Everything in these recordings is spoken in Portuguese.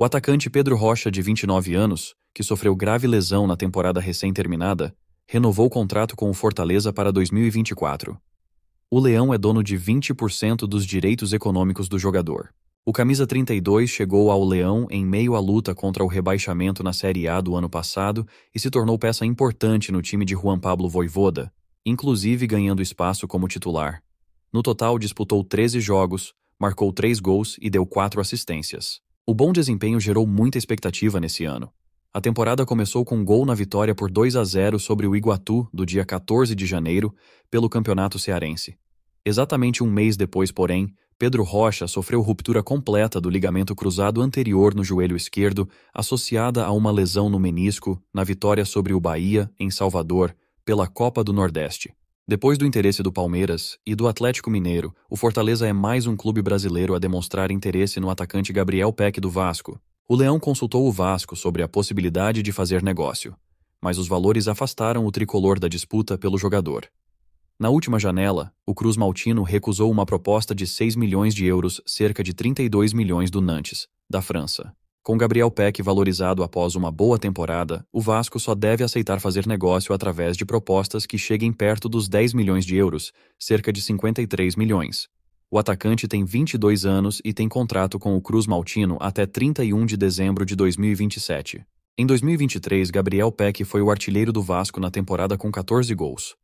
O atacante Pedro Rocha, de 29 anos, que sofreu grave lesão na temporada recém-terminada, renovou o contrato com o Fortaleza para 2024. O Leão é dono de 20% dos direitos econômicos do jogador. O camisa 32 chegou ao Leão em meio à luta contra o rebaixamento na Série A do ano passado e se tornou peça importante no time de Juan Pablo Voivoda, inclusive ganhando espaço como titular. No total, disputou 13 jogos, marcou 3 gols e deu 4 assistências. O bom desempenho gerou muita expectativa nesse ano. A temporada começou com um gol na vitória por 2 a 0 sobre o Iguatu do dia 14 de janeiro pelo Campeonato Cearense. Exatamente um mês depois, porém, Pedro Rocha sofreu ruptura completa do ligamento cruzado anterior no joelho esquerdo, associada a uma lesão no menisco, na vitória sobre o Bahia, em Salvador, pela Copa do Nordeste. Depois do interesse do Palmeiras e do Atlético Mineiro, o Fortaleza é mais um clube brasileiro a demonstrar interesse no atacante Gabriel Peck do Vasco. O Leão consultou o Vasco sobre a possibilidade de fazer negócio, mas os valores afastaram o tricolor da disputa pelo jogador. Na última janela, o Cruz Maltino recusou uma proposta de 6 milhões de euros, cerca de 32 milhões do Nantes, da França. Com Gabriel Peck valorizado após uma boa temporada, o Vasco só deve aceitar fazer negócio através de propostas que cheguem perto dos 10 milhões de euros, cerca de 53 milhões. O atacante tem 22 anos e tem contrato com o Cruz Maltino até 31 de dezembro de 2027. Em 2023, Gabriel Peck foi o artilheiro do Vasco na temporada com 14 gols.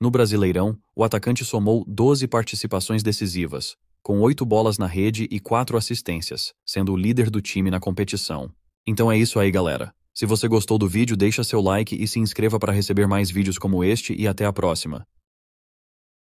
No Brasileirão, o atacante somou 12 participações decisivas, com 8 bolas na rede e 4 assistências, sendo o líder do time na competição. Então é isso aí, galera. Se você gostou do vídeo, deixa seu like e se inscreva para receber mais vídeos como este e até a próxima.